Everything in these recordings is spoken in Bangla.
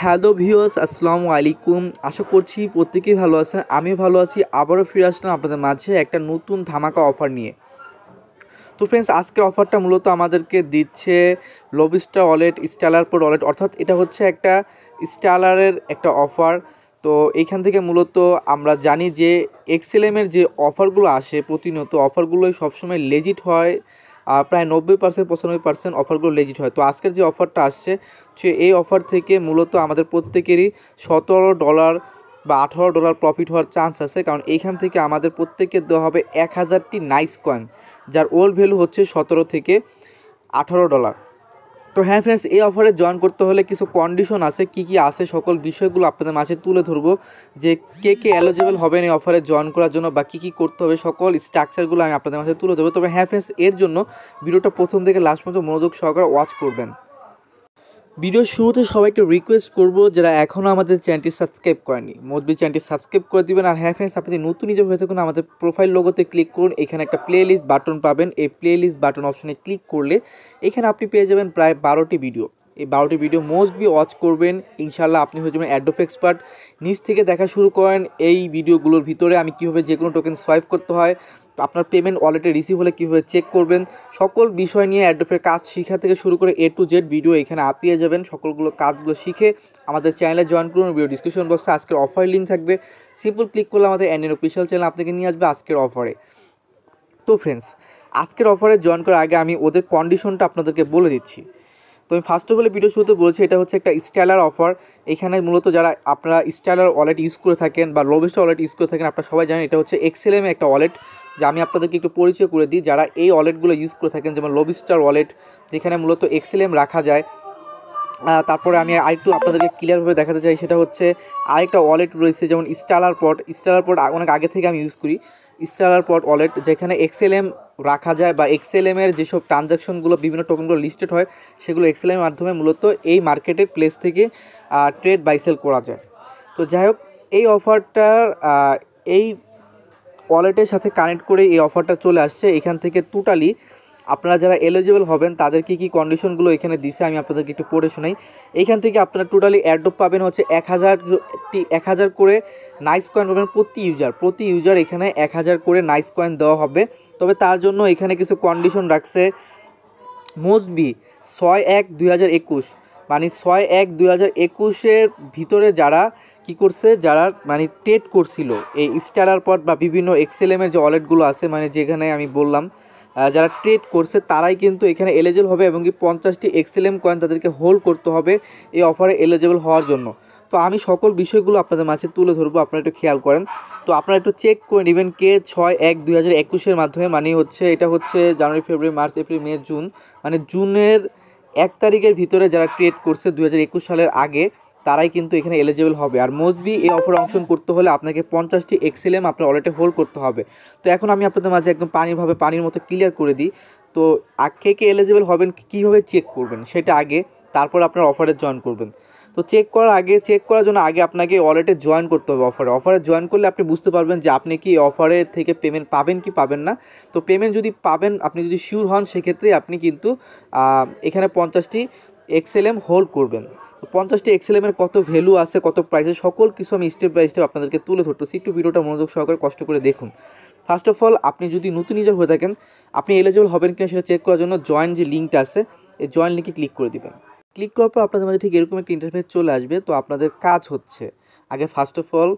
হ্যালো ভিওস আসসালামু আলাইকুম আশা করছি প্রত্যেকেই ভালো আছেন আমি ভালো আছি আবারও ফিরে আসলাম আপনাদের মাঝে একটা নতুন ধামাকা অফার নিয়ে তো ফ্রেন্ডস আজকের অফারটা মূলত আমাদেরকে দিচ্ছে লবিস্টার ওয়ালেট স্টালার পর ওয়ালেট অর্থাৎ এটা হচ্ছে একটা স্টালারের একটা অফার তো এইখান থেকে মূলত আমরা জানি যে এক্সেলেমের যে অফারগুলো আসে প্রতিনিয়ত অফারগুলোই সবসময় লেজিট হয় প্রায় নব্বই পার্সেন্ট পঁচানব্বই পার্সেন্ট অফারগুলো লেজিট হয় তো আজকের যে অফারটা আসছে এই অফার থেকে মূলত আমাদের প্রত্যেকেরই সতেরো ডলার বা আঠারো ডলার প্রফিট হওয়ার চান্স আছে কারণ এইখান থেকে আমাদের প্রত্যেকের দেওয়া হবে এক হাজারটি নাইস কয়েন যার ওল্ড ভ্যালু হচ্ছে সতেরো থেকে আঠারো ডলার তো হ্যাঁ ফ্রেন্ডস এই অফারে জয়েন করতে হলে কিছু কন্ডিশন আছে কি কি আছে সকল বিষয়গুলো আপনাদের মাঝে তুলে ধরবো যে কে কে এলিজেবল হবেন এই অফারে জয়েন করার জন্য বা কী কী করতে হবে সকল স্ট্রাকচারগুলো আমি আপনাদের মাঝে তুলে ধরবো তবে হ্যাঁ ফ্রেন্ডস এর জন্য ভিডিওটা প্রথম থেকে লাস্ট পর্যন্ত মনোযোগ সহকারে ওয়াচ করবেন ভিডিও শুরুতে সবাইকে রিকোয়েস্ট করব যারা এখনও আমাদের চ্যানেলটি সাবস্ক্রাইব করেনি মোদবি চ্যানেলটি সাবস্ক্রাইব করে দিবেন আর হ্যাঁ ফ্রেন্ডস আপনি নতুন নিজের হয়ে থাকুন আমাদের প্রোফাইল লোগোতে ক্লিক করুন এখানে একটা প্লে লিস্ট বাটন পাবেন এই প্লে লিস্ট বাটন অপশনে ক্লিক করলে এখানে আপনি পেয়ে যাবেন প্রায় বারোটি ভিডিও এই বারোটি ভিডিও মোস্ট বি ওয়াচ করবেন ইনশাল্লাহ আপনি হয়ে যাবেন অ্যাডোফ এক্সপার্ট নিচ থেকে দেখা শুরু করেন এই ভিডিওগুলোর ভিতরে আমি কীভাবে যে কোনো টোকেন সোয়াইপ করতে হয় আপনার পেমেন্ট ওয়ালেটে রিসিভ হলে কীভাবে চেক করবেন সকল বিষয় নিয়ে অ্যাডোফের কাজ শিখা থেকে শুরু করে এ টু জেড ভিডিও এখানে আপিয়ে যাবেন সকলগুলো কাজগুলো শিখে আমাদের চ্যানেলে জয়েন করুন ভিডিও ডিসক্রিপশন বক্সে আজকের অফার লিঙ্ক থাকবে সিম্পল ক্লিক করলে আমাদের অ্যান্ডের অফিসিয়াল চ্যানেল আপনাকে নিয়ে আসবে আজকের অফারে তো ফ্রেন্ডস আজকের অফারে জয়েন করার আগে আমি ওদের কন্ডিশনটা আপনাদেরকে বলে দিচ্ছি তো আমি ফার্স্ট অফ অল ভিডিও শুরুতে বলছি এটা হচ্ছে একটা স্টাইলার অফার এখানে মূলত যারা আপনারা স্টাইলার ওয়ালেট ইউজ করে থাকেন বা লোভেস্ট ওয়ালেট ইউজ করে থাকেন আপনারা সবাই জানেন এটা হচ্ছে এক্সেলএমে একটা ওয়ালেট যে আমি আপনাদেরকে একটু পরিচয় করে দিই যারা এই ওয়ালেটগুলো ইউজ করে থাকেন যেমন স্টার ওয়ালেট যেখানে মূলত এক্সেলএম রাখা যায় তারপরে আমি আরেকটু আপনাদেরকে ক্লিয়ারভাবে দেখাতে চাই সেটা হচ্ছে আরেকটা ওয়ালেট রয়েছে যেমন স্টালার পট স্টালার পট অনেক আগে থেকে আমি ইউজ করি স্টালার পট ওয়ালেট যেখানে এক্সেলএম রাখা যায় বা এক্সএলএমের যেসব ট্রানজাকশনগুলো বিভিন্ন টোকেনগুলো লিস্টেড হয় সেগুলো এক্সএলএমের মাধ্যমে মূলত এই মার্কেটের প্লেস থেকে ট্রেড বাই সেল করা যায় তো যাই হোক এই অফারটার এই ওয়ালেটের সাথে কানেক্ট করে এই অফারটা চলে আসছে এখান থেকে টোটালি আপনারা যারা এলিজিবল হবেন তাদের কি কী কন্ডিশনগুলো এখানে দিছে আমি আপনাদেরকে একটু পড়ে শোনাই এখান থেকে আপনারা টোটালি অ্যাড্রপ পাবেন হচ্ছে এক হাজার এক হাজার করে নাইস কয়েন পাবেন প্রতি ইউজার প্রতি ইউজার এখানে এক হাজার করে নাইস কয়েন দেওয়া হবে তবে তার জন্য এখানে কিছু কন্ডিশন রাখছে মোস্ট বি ছয় এক দুই মানে ছয় এক দুই ভিতরে যারা কি করছে যারা মানে টেট করছিল এই স্টারার পট বা বিভিন্ন এক্সেলএমের যে ওয়ালেটগুলো আছে মানে যেখানে আমি বললাম যারা ট্রেড করছে তারাই কিন্তু এখানে এলিজেবল হবে এবং কি পঞ্চাশটি এক্সেলেম কয়েন তাদেরকে হোল্ড করতে হবে এই অফারে এলিজেবল হওয়ার জন্য তো আমি সকল বিষয়গুলো আপনাদের মাঝে তুলে ধরবো আপনারা একটু খেয়াল করেন তো আপনারা একটু চেক করে নেবেন কে ছয় এক দুই হাজার একুশের মাধ্যমে মানে হচ্ছে এটা হচ্ছে January February March April May June মানে জুনের এক তারিখের ভিতরে যারা ট্রেড করছে দু সালের আগে তারাই কিন্তু এখানে এলিজেবল হবে আর মোস্টবি এই অফারে অংশগ্রহণ করতে হলে আপনাকে পঞ্চাশটি এক্সেলএম আপনার ওয়ালেটে হোল্ড করতে হবে তো এখন আমি আপনাদের মাঝে একদম পানিভাবে পানির মতো ক্লিয়ার করে দিই তো কে কে এলিজেবল হবেন কীভাবে চেক করবেন সেটা আগে তারপর আপনার অফারে জয়েন করবেন তো চেক করার আগে চেক করার জন্য আগে আপনাকে ওয়ালেটে জয়েন করতে হবে অফারে অফারে জয়েন করলে আপনি বুঝতে পারবেন যে আপনি কি অফারে থেকে পেমেন্ট পাবেন কি পাবেন না তো পেমেন্ট যদি পাবেন আপনি যদি শিওর হন সেক্ষেত্রে আপনি কিন্তু এখানে পঞ্চাশটি এক্সএলএম হোল্ড করবেন তো পঞ্চাশটি এক্সএলএমের কত ভ্যালু আছে কত প্রাইসে সকল কিছু আমি স্টেপ বাই স্টেপ আপনাদেরকে তুলে ধরতেছি একটু ভিডিওটা মনোযোগ সহকারে কষ্ট করে দেখুন ফার্স্ট অফ অল আপনি যদি নতুন ইউজার হয়ে থাকেন আপনি এলিজিবল হবেন কিনা সেটা চেক করার জন্য জয়েন যে লিঙ্কটা আছে এই জয়েন লিঙ্কে ক্লিক করে দেবেন ক্লিক করার পর আপনাদের মাঝে ঠিক এরকম একটা ইন্টারফেস চলে আসবে তো আপনাদের কাজ হচ্ছে আগে ফার্স্ট অফ অল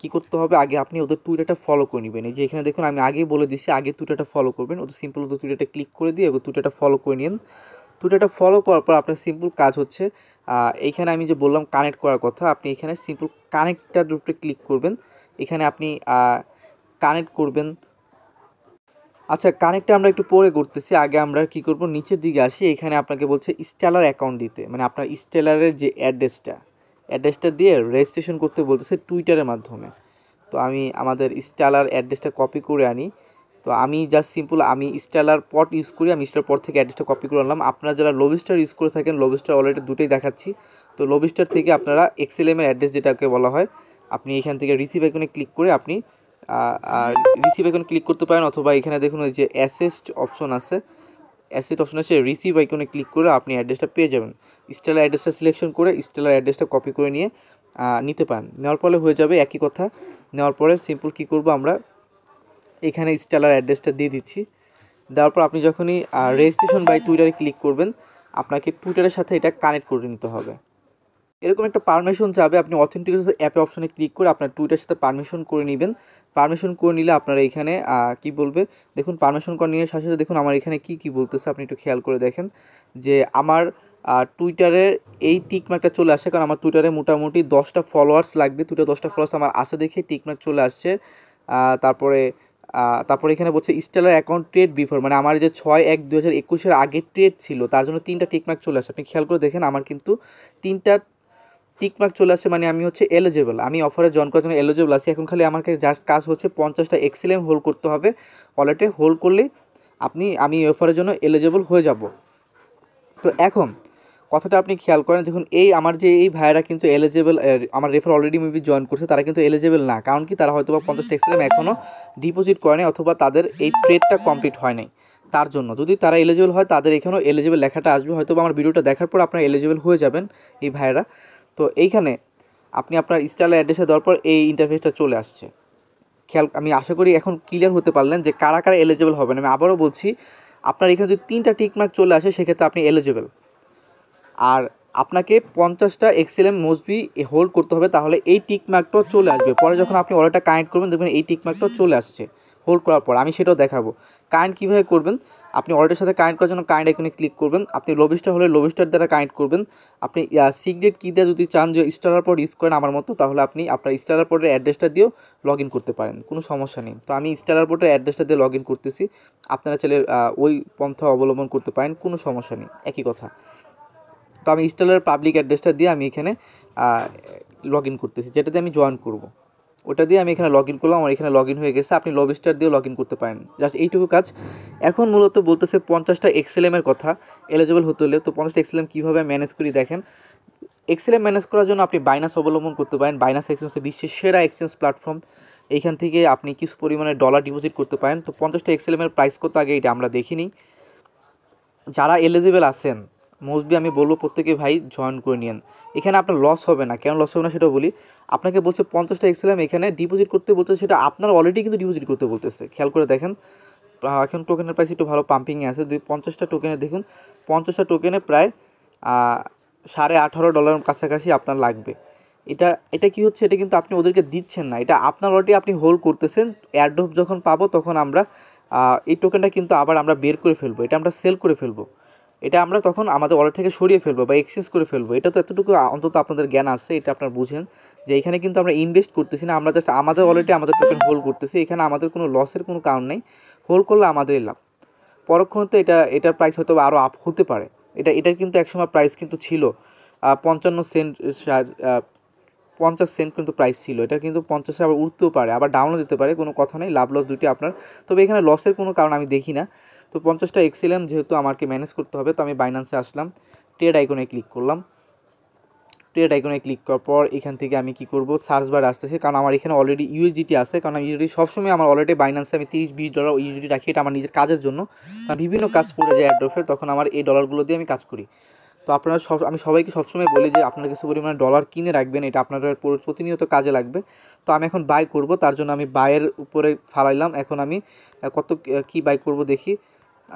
কী করতে হবে আগে আপনি ওদের টুইটারটা ফলো করে নেবেন এই যে এখানে দেখুন আমি আগে বলে দিছি আগে টুইটারটা ফলো করবেন ওদের সিম্পল ওদের টুইটারটা ক্লিক করে দিয়ে ওদের টুইটারটা ফলো করে নিন টুটাটা ফলো করার পর আপনার সিম্পল কাজ হচ্ছে এইখানে আমি যে বললাম কানেক্ট করার কথা আপনি এখানে সিম্পল কানেক্টার রূপে ক্লিক করবেন এখানে আপনি কানেক্ট করবেন আচ্ছা কানেক্টটা আমরা একটু পরে করতেছি আগে আমরা কি করব নিচের দিকে আসি এখানে আপনাকে বলছে স্টেলার অ্যাকাউন্ট দিতে মানে আপনার স্টেলারের যে অ্যাড্রেসটা অ্যাড্রেসটা দিয়ে রেজিস্ট্রেশন করতে বলতেছে টুইটারের মাধ্যমে তো আমি আমাদের স্টেলার অ্যাড্রেসটা কপি করে আনি তো আমি জাস্ট সিম্পল আমি স্টাইলার পট ইউজ করি আমি স্টার পট থেকে অ্যাড্রেসটা কপি করে আনলাম আপনারা যারা লোবিস্টার ইউজ করে থাকেন লোবিস্টার অলরেডি দুটোই দেখাচ্ছি তো লোবিস্টার থেকে আপনারা এক্সেলেমের অ্যাড্রেস যেটাকে বলা হয় আপনি এখান থেকে রিসিভ আইকনে ক্লিক করে আপনি রিসিভ আইকনে ক্লিক করতে পারেন অথবা এখানে দেখুন ওই যে অ্যাসেস্ট অপশন আছে অ্যাসেট অপশন আছে রিসিভ আইকনে ক্লিক করে আপনি অ্যাড্রেসটা পেয়ে যাবেন স্টেলার অ্যাড্রেসটা সিলেকশন করে স্টেলার অ্যাড্রেসটা কপি করে নিয়ে নিতে পারেন নেওয়ার ফলে হয়ে যাবে একই কথা নেওয়ার পরে সিম্পল কী করবো আমরা এখানে স্টেলার অ্যাড্রেসটা দিয়ে দিচ্ছি দেওয়ার পর আপনি যখনই রেজিস্ট্রেশন বাই টুইটারে ক্লিক করবেন আপনাকে টুইটারের সাথে এটা কানেক্ট করে নিতে হবে এরকম একটা পারমিশন চাবে আপনি অথেন্টিকেশন অ্যাপে অপশনে ক্লিক করে আপনার টুইটার সাথে পারমিশন করে নেবেন পারমিশন করে নিলে আপনারা এখানে কি বলবে দেখুন পারমিশন করে নিয়ে সাথে দেখুন আমার এখানে কি কি বলতেছে আপনি একটু খেয়াল করে দেখেন যে আমার টুইটারের এই টিকমার্কটা চলে আসে কারণ আমার টুইটারে মোটামুটি দশটা ফলোয়ার্স লাগবে টুইটার দশটা ফলোয়ার্স আমার আসে দেখে টিকমার্ক চলে আসছে তারপরে তারপর এখানে বলছে স্টেলার অ্যাকাউন্ট ট্রেড বিফোর মানে আমার যে ছয় এক দু হাজার একুশের আগে ট্রেড ছিল তার জন্য তিনটা টিকমার্ক চলে আসে আপনি খেয়াল করে দেখেন আমার কিন্তু তিনটা টিকমার্ক চলে আসে মানে আমি হচ্ছে এলিজেবল আমি অফারে জয়েন করার জন্য এলিজেবল আছি এখন খালি আমাকে জাস্ট কাজ হচ্ছে পঞ্চাশটা এক্সেলেম হোল্ড করতে হবে অলরেডি হোল্ড করলে আপনি আমি অফারের জন্য এলিজেবল হয়ে যাব তো এখন কথাটা আপনি খেয়াল করেন দেখুন এই আমার যে এই ভাইয়েরা কিন্তু এলিজেবল আমার রেফার অলরেডি মেবি জয়েন করছে তারা কিন্তু এলিজেবল না কারণ কি তারা হয়তো বা পঞ্চাশ এক্সট্রাম এখনও ডিপোজিট করে অথবা তাদের এই ট্রেডটা কমপ্লিট হয় নাই তার জন্য যদি তারা এলিজেবল হয় তাদের এখানেও এলিজেবল লেখাটা আসবে হয়তো আমার ভিডিওটা দেখার পর আপনারা এলিজেবল হয়ে যাবেন এই ভাইয়েরা তো এইখানে আপনি আপনার স্টাইলের অ্যাড্রেসে দেওয়ার পর এই ইন্টারফেসটা চলে আসছে খেয়াল আমি আশা করি এখন ক্লিয়ার হতে পারলেন যে কারা কারা এলিজেবল হবেন আমি আবারও বলছি আপনার এখানে যদি তিনটা টিকমার্ক চলে আসে সেক্ষেত্রে আপনি এলিজেবল আর আপনাকে পঞ্চাশটা এক্সএলএম মোসবি হোল্ড করতে হবে তাহলে এই টিক চলে আসবে পরে যখন আপনি অর্ডারটা কানেক্ট করবেন দেখবেন এই টিক চলে আসছে হোল্ড করার পর আমি সেটাও দেখাবো কারেন্ট কীভাবে করবেন আপনি অর্ডারের সাথে কানেক্ট করার জন্য কারেন্ট এখানে ক্লিক করবেন আপনি লোভিস্টার হলে লোভিস্টার দ্বারা কানেক্ট করবেন আপনি সিগ্রেট কী দেওয়া যদি চান যে স্টার পর ইউজ করেন আমার মতো তাহলে আপনি আপনার স্টারার পরের অ্যাড্রেসটা দিয়েও লগ করতে পারেন কোনো সমস্যা নেই তো আমি স্টার পরের অ্যাড্রেসটা দিয়ে লগ করতেছি আপনারা চাইলে ওই পন্থা অবলম্বন করতে পারেন কোনো সমস্যা নেই একই কথা তো আমি ইনস্টলার পাবলিক অ্যাড্রেসটা দিয়ে আমি এখানে লগ ইন করতেছি যেটাতে আমি জয়েন করব। ওটা দিয়ে আমি এখানে লগ ইন করলাম আমার এখানে লগ ইন হয়ে গেছে আপনি লবিস্টার দিয়েও লগ ইন করতে পারেন জাস্ট এইটুকু কাজ এখন মূলত বলতেছে পঞ্চাশটা এক্সএলএমের কথা এলিজেবল হতে হলে তো পঞ্চাশটা এক্সেলেম কীভাবে ম্যানেজ করি দেখেন এক্সএলএম ম্যানেজ করার জন্য আপনি বাইনাস অবলম্বন করতে পারেন বাইনাস এক্সচেঞ্জ হচ্ছে বিশ্বের সেরা এক্সচেঞ্জ প্ল্যাটফর্ম এইখান থেকে আপনি কিছু পরিমাণে ডলার ডিপোজিট করতে পারেন তো পঞ্চাশটা এক্সএলএমের প্রাইস কত আগে এটা আমরা দেখিনি যারা এলিজেবল আছেন মোস্টবি আমি বলবো প্রত্যেকে ভাই জয়েন করে নিন এখানে আপনার লস হবে না কেন লস হবে না সেটা বলি আপনাকে বলছে পঞ্চাশটা এক্সেলাম এখানে ডিপোজিট করতে বলতেছে সেটা আপনার অলরেডি কিন্তু ডিপোজিট করতে বলতেছে খেয়াল করে দেখেন এখন টোকেনের প্রাইস একটু ভালো পাম্পিংয়ে আছে দুই পঞ্চাশটা টোকেনে দেখুন পঞ্চাশটা টোকেনে প্রায় সাড়ে আঠারো ডলার কাছাকাছি আপনার লাগবে এটা এটা কি হচ্ছে এটা কিন্তু আপনি ওদেরকে দিচ্ছেন না এটা আপনার অলরেডি আপনি হোল্ড করতেছেন অ্যাডোপ যখন পাবো তখন আমরা এই টোকেনটা কিন্তু আবার আমরা বের করে ফেলবো এটা আমরা সেল করে ফেলবো এটা আমরা তখন আমাদের ওয়ালেট থেকে সরিয়ে ফেলবো বা এক্সচেঞ্জ করে ফেলবো এটা তো এতটুকু অন্তত আপনাদের জ্ঞান আছে এটা আপনারা বুঝেন যে এখানে কিন্তু আমরা ইনভেস্ট করতেছি না আমরা জাস্ট আমাদের ওয়ালেটে আমাদের টোকেন হোল্ড করতেছি এখানে আমাদের কোনো লসের কোনো কারণ নেই হোল্ড করলে আমাদের লাভ পরক্ষণ তো এটা এটার প্রাইস হয়তো আরও আপ হতে পারে এটা এটার কিন্তু একসময় প্রাইস কিন্তু ছিল পঞ্চান্ন সেন্ট পঞ্চাশ সেন্ট কিন্তু প্রাইস ছিল এটা কিন্তু পঞ্চাশে আবার উঠতেও পারে আবার ডাউনও দিতে পারে কোনো কথা নেই লাভ লস দুটি আপনার তবে এখানে লসের কোনো কারণ আমি দেখি না তো পঞ্চাশটা এক্সেলাম যেহেতু আমাকে ম্যানেজ করতে হবে তো আমি বাইনান্সে আসলাম ট্রেড আইকনে ক্লিক করলাম ট্রেড আইকনে ক্লিক করার পর এখান থেকে আমি কি করব সার্চ বার আসতেছে কারণ আমার এখানে অলরেডি ইউএসডিটি আছে কারণ আমি ইউএসডি সবসময় আমার অলরেডি বাইনান্সে আমি তিরিশ বিশ ডলার ইউএসডি রাখি এটা আমার নিজের কাজের জন্য কারণ বিভিন্ন কাজ পড়ে যায় অ্যাড্রফে তখন আমার এই ডলারগুলো দিয়ে আমি কাজ করি তো আপনারা সব আমি সবাইকে সবসময় বলি যে আপনারা কিছু পরিমাণে ডলার কিনে রাখবেন এটা আপনার প্রতিনিয়ত কাজে লাগবে তো আমি এখন বাই করব তার জন্য আমি বাইয়ের উপরে ফালাইলাম এখন আমি কত কি বাই করব দেখি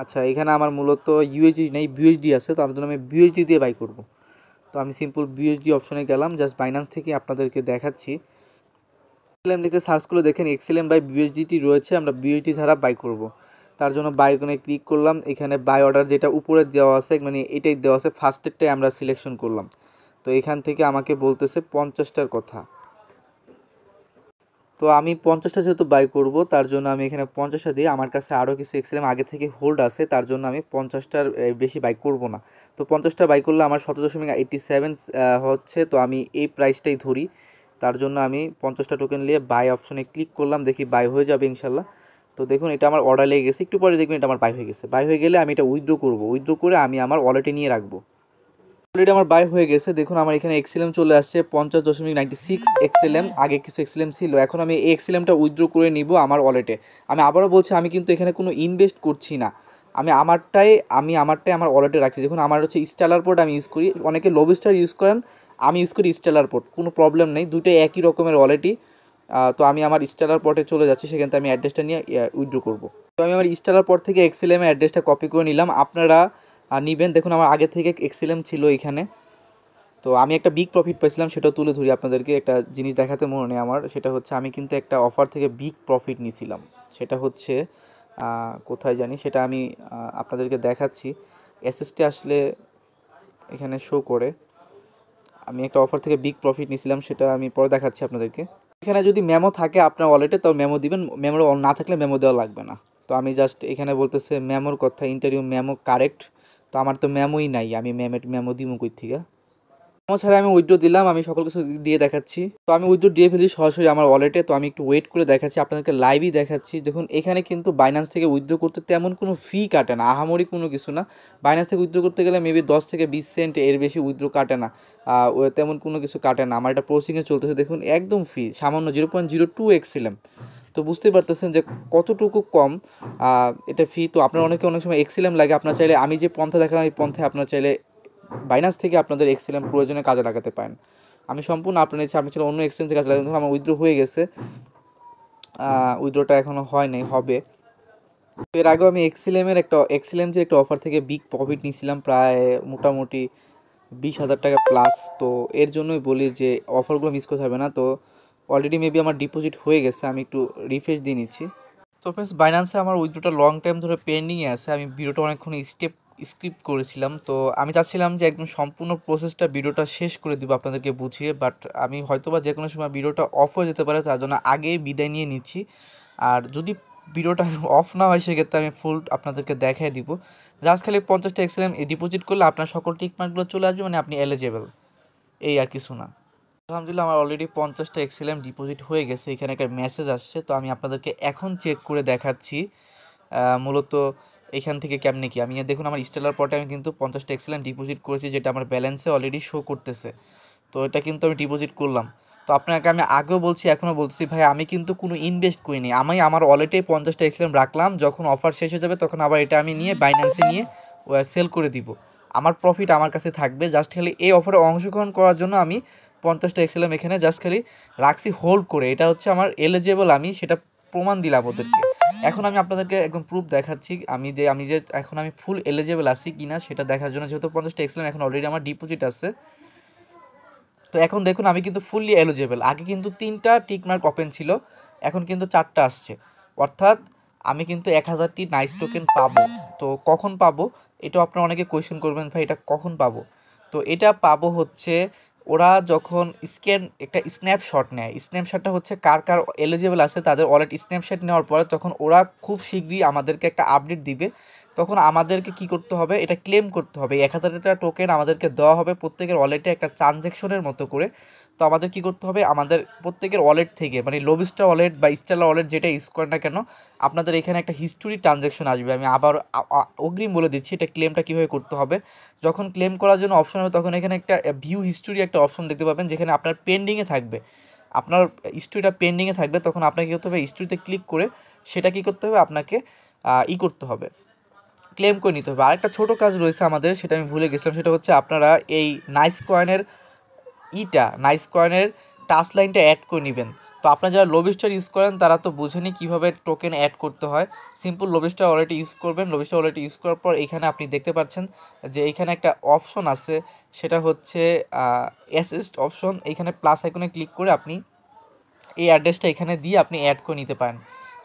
আচ্ছা এখানে আমার মূলত ইউএসডি নেই বিএসডি আছে তো আমার জন্য আমি বিএসডি দিয়ে বাই করব তো আমি সিম্পল বিএসডি অপশনে গেলাম জাস্ট বাইন্যান্স থেকে আপনাদেরকে দেখাচ্ছি এক্সএলএম লিখে সার্চ করে দেখেন এক্সএলএম বাই বিএসডিটি রয়েছে আমরা বিএসডি ছাড়া বাই করব তার জন্য বাই কোনে ক্লিক করলাম এখানে বাই অর্ডার যেটা উপরে দেওয়া আছে মানে এটাই দেওয়া আছে ফার্স্টেরটাই আমরা সিলেকশন করলাম তো এখান থেকে আমাকে বলতেছে পঞ্চাশটার কথা তো আমি পঞ্চাশটা যেহেতু বাই করব তার জন্য আমি এখানে পঞ্চাশটা দিয়ে আমার কাছে আরও কিছু এক্সএলএম আগে থেকে হোল্ড আছে তার জন্য আমি পঞ্চাশটার বেশি বাই করব না তো পঞ্চাশটা বাই করলে আমার সতেরো দশমিক এইটটি সেভেন হচ্ছে তো আমি এই প্রাইসটাই ধরি তার জন্য আমি পঞ্চাশটা টোকেন নিয়ে বাই অপশনে ক্লিক করলাম দেখি বাই হয়ে যাবে ইনশাল্লাহ তো দেখুন এটা আমার অর্ডার লেগে গেছে একটু পরে দেখবেন এটা আমার বাই হয়ে গেছে বাই হয়ে গেলে আমি এটা উইথড্রো করবো উইথড্রো করে আমি আমার ওয়ালেটে নিয়ে রাখবো অলরেডি আমার বাই হয়ে গেছে দেখুন আমার এখানে এক্সেলেম চলে আসছে পঞ্চাশ দশমিক নাইনটি সিক্স এক্সেলেম আগে কিছু এক্সেলেম ছিল এখন আমি এই এক্সেলেমটা উইথড্রো করে নিব আমার ওয়ালেটে আমি আবারও বলছি আমি কিন্তু এখানে কোনো ইনভেস্ট করছি না আমি আমারটাই আমি আমারটাই আমার ওয়ালেটে রাখছি দেখুন আমার হচ্ছে স্টালার পোর্ট আমি ইউজ করি অনেকে লোভ স্টার ইউজ করেন আমি ইউজ করি স্টালার পোর্ট কোনো প্রবলেম নেই দুটোই একই রকমের ওয়ালেটই তো আমি আমার স্টালার পটে চলে যাচ্ছি সেখান থেকে আমি অ্যাড্রেসটা নিয়ে উইথড্রো করব তো আমি আমার স্টালার পট থেকে এক্সেলেমে অ্যাড্রেসটা কপি করে নিলাম আপনারা আর নিবেন দেখুন আমার আগে থেকে এক্সেলেম ছিল এখানে তো আমি একটা বিগ প্রফিট পাইছিলাম সেটা তুলে ধরি আপনাদেরকে একটা জিনিস দেখাতে মনে নেই আমার সেটা হচ্ছে আমি কিন্তু একটা অফার থেকে বিগ প্রফিট নিয়েছিলাম সেটা হচ্ছে কোথায় জানি সেটা আমি আপনাদেরকে দেখাচ্ছি এসএসটি আসলে এখানে শো করে আমি একটা অফার থেকে বিগ প্রফিট নিয়েছিলাম সেটা আমি পরে দেখাচ্ছি আপনাদেরকে এখানে যদি মেমো থাকে আপনার ওয়ালেটে তো মেমো দিবেন মেমো না থাকলে মেমো দেওয়া লাগবে না তো আমি জাস্ট এখানে বলতেছে মেমোর কথা ইন্টারভিউ মেমো কারেক্ট তো আমার তো ম্যামই নাই আমি ম্যামের ম্যামও দিব কই থেকে মেমো ছাড়া আমি উইড্রো দিলাম আমি সকল কিছু দিয়ে দেখাচ্ছি তো আমি উইড্রো দিয়ে ফেলি সরাসরি আমার ওয়ালেটে তো আমি একটু ওয়েট করে দেখাচ্ছি আপনাদেরকে লাইভই দেখাচ্ছি দেখুন এখানে কিন্তু বাইন্যান্স থেকে উইড্রো করতে তেমন কোনো ফি কাটে না আহামরি কোনো কিছু না বাইন্যান্স থেকে উইড্রো করতে গেলে মেবি দশ থেকে বিশ সেন্ট এর বেশি উইড্রো কাটে না তেমন কোনো কিছু কাটে না আমার এটা প্রসিংয়ে চলতেছে দেখুন একদম ফি সামান্য zero point zero two x তো বুঝতেই পারতেছেন যে কতটুকু কম এটা ফি তো আপনার অনেকে অনেক সময় এক্সিলেম লাগে আপনার চাইলে আমি যে পন্থা দেখালাম এই পন্থায় আপনার চাইলে বাইনান্স থেকে আপনাদের এক্সিলেম প্রয়োজনে কাজে লাগাতে পারেন আমি সম্পূর্ণ আপনার ইচ্ছে আমি চাইলে অন্য এক্সচেঞ্জে কাজে লাগাতে আমার উইথড্র হয়ে গেছে উইথড্রটা এখনও হয় নাই হবে এর আগেও আমি এক্সিলেমের একটা এক্সিলেম যে একটা অফার থেকে বিগ প্রফিট নিয়েছিলাম প্রায় মোটামুটি বিশ হাজার টাকা প্লাস তো এর জন্যই বলি যে অফারগুলো মিস করতে হবে না তো অলরেডি মেবি আমার ডিপোজিট হয়ে গেছে আমি একটু রিফ্রেশ দিয়ে নিচ্ছি তো ফ্রেন্ডস বাইনান্সে আমার উইথড্রোটা লং টাইম ধরে পেন্ডিংয়ে আছে আমি ভিডিওটা অনেকক্ষণ স্টেপ স্কিপ করেছিলাম তো আমি চাচ্ছিলাম যে একদম সম্পূর্ণ প্রসেসটা ভিডিওটা শেষ করে দিব আপনাদেরকে বুঝিয়ে বাট আমি হয়তোবা যে কোনো সময় ভিডিওটা অফ হয়ে যেতে পারে তার জন্য আগে বিদায় নিয়ে নিচ্ছি আর যদি ভিডিওটা অফ না হয় সেক্ষেত্রে আমি ফুল আপনাদেরকে দেখাই দিব জাস্ট খালি পঞ্চাশটা এক্সেলেম ডিপোজিট করলে আপনার সকল টিকমার্কগুলো চলে আসবে মানে আপনি এলিজেবল এই আর কিছু না আলহামদুলিল্লাহ আমার অলরেডি পঞ্চাশটা এক্সএলএম ডিপোজিট হয়ে গেছে এখানে একটা মেসেজ আসছে তো আমি আপনাদেরকে এখন চেক করে দেখাচ্ছি মূলত এখান থেকে কেমনি কি আমি দেখুন আমার স্টেলার পটে আমি কিন্তু পঞ্চাশটা এক্সেলএম ডিপোজিট করেছি যেটা আমার ব্যালেন্সে অলরেডি শো করতেছে তো এটা কিন্তু আমি ডিপোজিট করলাম তো আপনাকে আমি আগেও বলছি এখনও বলছি ভাই আমি কিন্তু কোনো ইনভেস্ট করিনি আমি আমার ওয়ালেটে পঞ্চাশটা এক্সেলএম রাখলাম যখন অফার শেষ হয়ে যাবে তখন আবার এটা আমি নিয়ে বাইন্যান্সে নিয়ে সেল করে দিব আমার প্রফিট আমার কাছে থাকবে জাস্ট খালি এই অফারে অংশগ্রহণ করার জন্য আমি পঞ্চাশটা এক্সেলাম এখানে জাস্ট খালি রাখছি হোল্ড করে এটা হচ্ছে আমার এলিজেবল আমি সেটা প্রমাণ দিলাম ওদেরকে এখন আমি আপনাদেরকে একদম প্রুফ দেখাচ্ছি আমি যে আমি যে এখন আমি ফুল এলিজেবল আছি কি না সেটা দেখার জন্য যেহেতু পঞ্চাশটা এক্সেলাম এখন অলরেডি আমার ডিপোজিট আছে তো এখন দেখুন আমি কিন্তু ফুললি এলিজেবল আগে কিন্তু তিনটা টিকমার্ক ওপেন ছিল এখন কিন্তু চারটা আসছে অর্থাৎ আমি কিন্তু এক হাজারটি নাইস টোকেন পাবো তো কখন পাবো এটা আপনারা অনেকে কোয়েশ্চেন করবেন ভাই এটা কখন পাবো তো এটা পাবো হচ্ছে ওরা যখন স্ক্যান একটা স্ন্যাপশট নেয় স্ন্যাপশটটা হচ্ছে কার কার এলিজিবল আছে তাদের ওয়ালেট স্ন্যাপশট নেওয়ার পরে তখন ওরা খুব শীঘ্রই আমাদেরকে একটা আপডেট দিবে তখন আমাদেরকে কি করতে হবে এটা ক্লেম করতে হবে এক হাজারটা টোকেন আমাদেরকে দেওয়া হবে প্রত্যেকের ওয়ালেটে একটা ট্রানজ্যাকশনের মতো করে তো আমাদের কি করতে হবে আমাদের প্রত্যেকের ওয়ালেট থেকে মানে লোবিস্টার ওয়ালেট বা স্টেলা ওয়ালেট যেটা ইউজ করে না কেন আপনাদের এখানে একটা হিস্টোরি ট্রানজ্যাকশন আসবে আমি আবার অগ্রিম বলে দিচ্ছি এটা ক্লেমটা কীভাবে করতে হবে যখন ক্লেম করার জন্য অপশন হবে তখন এখানে একটা ভিউ হিস্টোরি একটা অপশন দেখতে পাবেন যেখানে আপনার পেন্ডিংয়ে থাকবে আপনার হিস্টোরিটা পেন্ডিংয়ে থাকবে তখন আপনাকে কী করতে হবে হিস্টোরিতে ক্লিক করে সেটা কি করতে হবে আপনাকে ই করতে হবে ক্লেম করে নিতে হবে আরেকটা ছোটো কাজ রয়েছে আমাদের সেটা আমি ভুলে গেছিলাম সেটা হচ্ছে আপনারা এই নাইস কয়েনের ইটা নাইস কয়েনের টাচ লাইনটা অ্যাড করে নেবেন তো আপনারা যারা লোবিস্টার ইউজ করেন তারা তো বুঝেনি কীভাবে টোকেন অ্যাড করতে হয় সিম্পল লোবিস্টার অলরেডি ইউজ করবেন লোবিস্টার অলরেডি ইউজ করার পর এখানে আপনি দেখতে পাচ্ছেন যে এখানে একটা অপশন আছে সেটা হচ্ছে অ্যাসিস্ট অপশন এখানে প্লাস আইকনে ক্লিক করে আপনি এই অ্যাড্রেসটা এখানে দিয়ে আপনি অ্যাড করে নিতে পারেন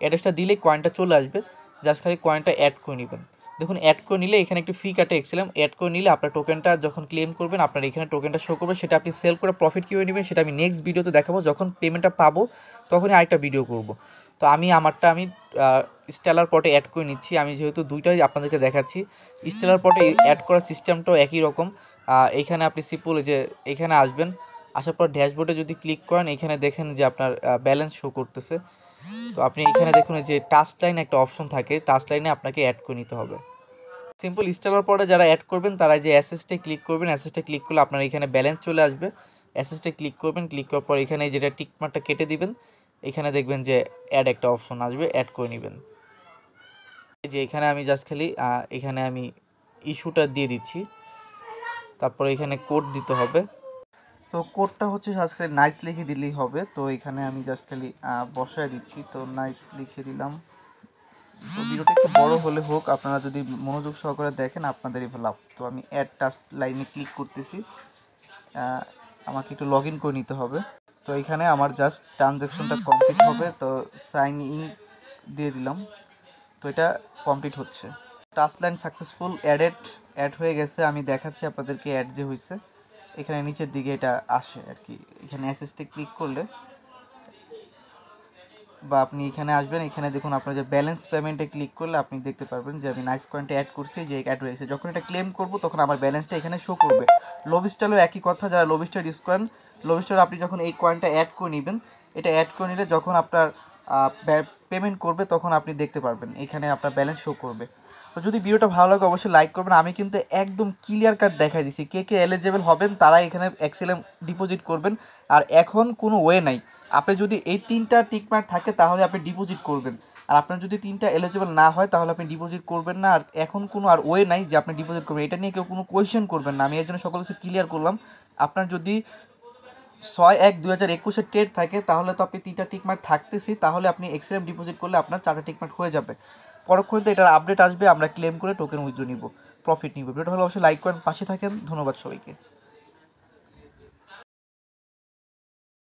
অ্যাড্রেসটা দিলে কয়েনটা চলে আসবে জাস্ট খালি কয়েনটা অ্যাড করে নেবেন দেখুন অ্যাড করে নিলে এখানে একটু ফি কাটে এসেছিলাম অ্যাড করে নিলে আপনার টোকেনটা যখন ক্লেম করবেন আপনার এখানে টোকেনটা শো করবে সেটা আপনি সেল করে প্রফিট কীভাবে নেবেন সেটা আমি নেক্সট ভিডিওতে দেখাবো যখন পেমেন্টটা পাবো তখনই আরেকটা ভিডিও করব তো আমি আমারটা আমি স্টেলার পটে অ্যাড করে নিচ্ছি আমি যেহেতু দুইটাই আপনাদেরকে দেখাচ্ছি স্টেলার পটে অ্যাড করার সিস্টেমটাও একই রকম এখানে আপনি সিম্পল যে এখানে আসবেন আসার পর ড্যাশবোর্ডে যদি ক্লিক করেন এখানে দেখেন যে আপনার ব্যালেন্স শো করতেছে তো আপনি এখানে দেখুন যে টাচ লাইন একটা অপশন থাকে টাচ লাইনে আপনাকে অ্যাড করে নিতে হবে সিম্পল ইনস্টলার পরে যারা অ্যাড করবেন তারা যে অ্যাসেসটে ক্লিক করবেন অ্যাসেসটে ক্লিক করলে আপনার এখানে ব্যালেন্স চলে আসবে অ্যাসেসটে ক্লিক করবেন ক্লিক করার পর এখানে যেটা টিকমার্টটা কেটে দিবেন এখানে দেখবেন যে অ্যাড একটা অপশন আসবে অ্যাড করে নেবেন যে এখানে আমি জাস্ট খালি এখানে আমি ইস্যুটা দিয়ে দিচ্ছি তারপরে এখানে কোড দিতে হবে তো কোডটা হচ্ছে আজকে নাইস লিখে দিলেই হবে তো এখানে আমি জাস্ট খালি বসায় দিচ্ছি তো নাইস লিখে দিলাম তো ভিডিওটা একটু বড় হলে হোক আপনারা যদি মনোযোগ সহকারে দেখেন আপনাদেরই লাভ তো আমি অ্যাড টাস্ক লাইনে ক্লিক করতেছি আমাকে একটু লগ ইন করে নিতে হবে তো এখানে আমার জাস্ট ট্রানজ্যাকশনটা কমপ্লিট হবে তো সাইন ইন দিয়ে দিলাম তো এটা কমপ্লিট হচ্ছে task line successful added add হয়ে গেছে আমি দেখাচ্ছি আপনাদেরকে অ্যাড যে হয়েছে এখানে নিচের দিকে এটা আসে আর কি এখানে অ্যাসেসটি ক্লিক করলে বা আপনি এখানে আসবেন এখানে দেখুন আপনার যে ব্যালেন্স পেমেন্টে ক্লিক করলে আপনি দেখতে পারবেন যে আমি নাইস কয়েনটা অ্যাড করছি যে অ্যাড হয়েছে যখন এটা ক্লেম করবো তখন আমার ব্যালেন্সটা এখানে শো করবে স্টারও একই কথা যারা লোবিস্টার ইউজ করেন স্টার আপনি যখন এই কয়েনটা অ্যাড করে নেবেন এটা অ্যাড করে নিলে যখন আপনার পেমেন্ট করবে তখন আপনি দেখতে পারবেন এখানে আপনার ব্যালেন্স শো করবে যদি ভিডিওটা ভালো লাগে অবশ্যই লাইক করবেন আমি কিন্তু একদম ক্লিয়ার কাট দেখাই দিচ্ছি কে কে এলিজেবল হবেন তারা এখানে এক্সেলেম ডিপোজিট করবেন আর এখন কোনো ওয়ে নাই আপনি যদি এই তিনটা টিকমার্ক থাকে তাহলে আপনি ডিপোজিট করবেন আর আপনার যদি তিনটা এলিজেবল না হয় তাহলে আপনি ডিপোজিট করবেন না আর এখন কোনো আর ওয়ে নাই যে আপনি ডিপোজিট করবেন এটা নিয়ে কেউ কোনো কোয়েশ্চেন করবেন না আমি এর জন্য সকল কিছু ক্লিয়ার করলাম আপনার যদি ছয় এক দু হাজার একুশে ট্রেড থাকে তাহলে তো আপনি তিনটা টিকমার্ক থাকতেছি তাহলে আপনি এক্সএলএম ডিপোজিট করলে আপনার চারটা টিকমার্ক হয়ে যাবে পরক্ষণতে এটার আপডেট আসবে আমরা ক্লেম করে টোকেন উইথড্র নিব প্রফিট নিব ভিডিওটা ভালো অবশ্যই লাইক করেন পাশে থাকেন ধন্যবাদ সবাইকে